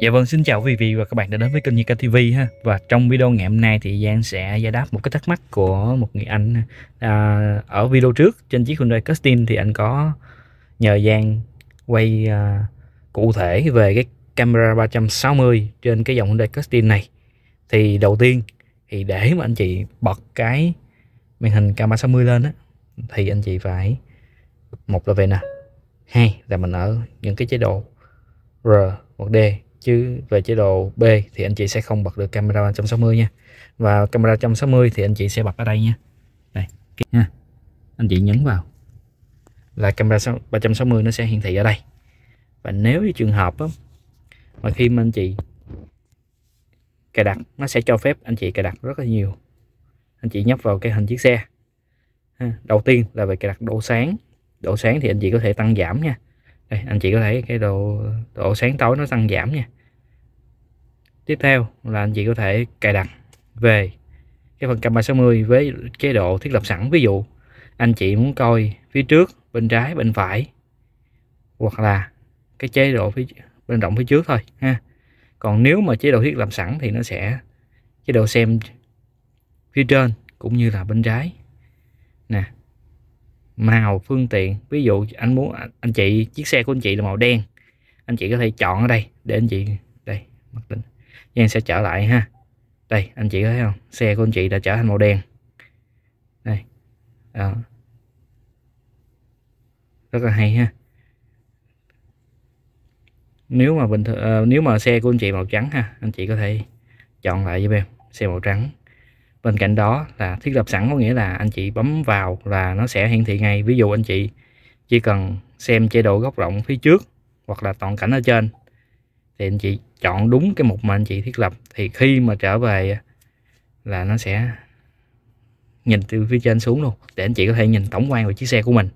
Dạ vâng, xin chào quý vị và các bạn đã đến với kênh Như TV ha. Và trong video ngày hôm nay thì Giang sẽ giải đáp một cái thắc mắc của một người anh à, ở video trước trên chiếc Hyundai Custom thì anh có nhờ Giang quay à, cụ thể về cái camera 360 trên cái dòng Hyundai Custom này. Thì đầu tiên thì để mà anh chị bật cái màn hình camera 360 lên á thì anh chị phải một là về nè, hai là mình ở những cái chế độ R một D chứ về chế độ B thì anh chị sẽ không bật được camera 360 nha và camera 360 thì anh chị sẽ bật ở đây nha đây nha anh chị nhấn vào là camera 360 nó sẽ hiển thị ở đây và nếu như trường hợp đó, mà khi mà anh chị cài đặt nó sẽ cho phép anh chị cài đặt rất là nhiều anh chị nhấp vào cái hình chiếc xe đầu tiên là về cài đặt độ sáng độ sáng thì anh chị có thể tăng giảm nha đây, anh chị có thể cái độ độ sáng tối nó tăng giảm nha tiếp theo là anh chị có thể cài đặt về cái phần cam 360 với chế độ thiết lập sẵn ví dụ anh chị muốn coi phía trước bên trái bên phải hoặc là cái chế độ phía bên rộng phía trước thôi ha còn nếu mà chế độ thiết lập sẵn thì nó sẽ chế độ xem phía trên cũng như là bên trái nè màu phương tiện ví dụ anh muốn anh chị chiếc xe của anh chị là màu đen anh chị có thể chọn ở đây để anh chị đây mặc định nhưng sẽ trở lại ha đây anh chị có thấy không xe của anh chị đã trở thành màu đen đây đó. rất là hay ha nếu mà bình thường à, nếu mà xe của anh chị màu trắng ha anh chị có thể chọn lại với em xe màu trắng bên cạnh đó là thiết lập sẵn có nghĩa là anh chị bấm vào là nó sẽ hiển thị ngay ví dụ anh chị chỉ cần xem chế độ góc rộng phía trước hoặc là toàn cảnh ở trên thì anh chị chọn đúng cái mục mà anh chị thiết lập thì khi mà trở về là nó sẽ nhìn từ phía trên xuống luôn để anh chị có thể nhìn tổng quan về chiếc xe của mình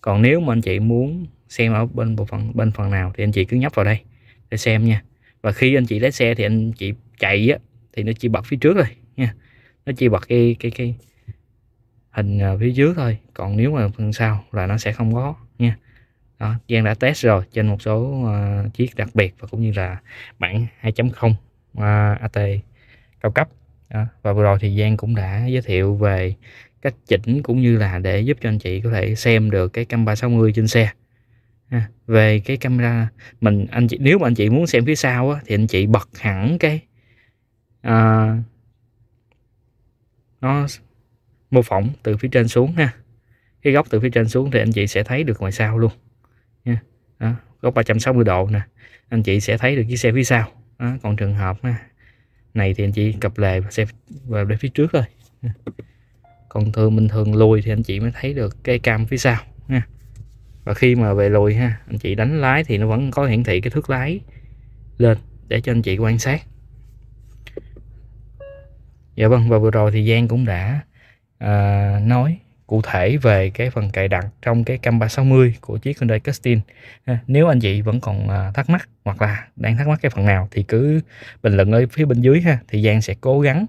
còn nếu mà anh chị muốn xem ở bên bộ phận bên phần nào thì anh chị cứ nhấp vào đây để xem nha và khi anh chị lái xe thì anh chị chạy á, thì nó chỉ bật phía trước rồi nha nó chỉ bật cái cái cái hình à, phía trước thôi còn nếu mà phần sau là nó sẽ không có nha đó, Giang đã test rồi trên một số uh, chiếc đặc biệt và cũng như là bản 2.0 uh, AT cao cấp đó. và vừa rồi thì Giang cũng đã giới thiệu về cách chỉnh cũng như là để giúp cho anh chị có thể xem được cái cam 360 trên xe à, về cái camera mình anh chị nếu mà anh chị muốn xem phía sau á, thì anh chị bật hẳn cái uh, nó mô phỏng từ phía trên xuống ha cái góc từ phía trên xuống thì anh chị sẽ thấy được ngoài sau luôn nha đó, góc 360 độ nè anh chị sẽ thấy được chiếc xe phía sau đó, còn trường hợp này thì anh chị cập lề xe vào để phía trước thôi còn thường bình thường lùi thì anh chị mới thấy được cây cam phía sau nha và khi mà về lùi ha anh chị đánh lái thì nó vẫn có hiển thị cái thước lái lên để cho anh chị quan sát dạ vâng và vừa rồi thì Giang cũng đã uh, nói cụ thể về cái phần cài đặt trong cái cam 360 của chiếc Hyundai Custin. Nếu anh chị vẫn còn ờ, thắc mắc hoặc là đang thắc mắc cái phần nào thì cứ bình luận ở phía bên dưới ha thì Giang sẽ cố gắng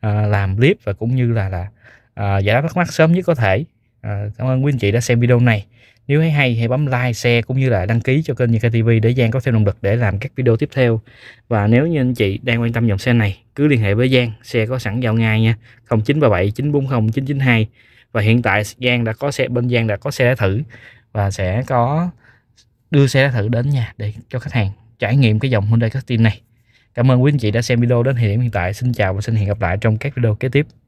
à, làm clip và cũng như là là à, giải đáp thắc mắc sớm nhất có thể. À, cảm ơn quý anh chị đã xem video này. Nếu thấy hay hãy bấm like, share cũng như là đăng ký cho kênh Như KTV để Giang có thêm động lực để làm các video tiếp theo. Và nếu như anh chị đang quan tâm dòng xe này, cứ liên hệ với Giang, xe có sẵn giao ngay nha. 0937 940 992. Và hiện tại Giang đã có xe bên Giang đã có xe đã thử và sẽ có đưa xe đã thử đến nhà để cho khách hàng trải nghiệm cái dòng Hyundai Custom này. Cảm ơn quý anh chị đã xem video đến thời điểm hiện tại. Xin chào và xin hẹn gặp lại trong các video kế tiếp.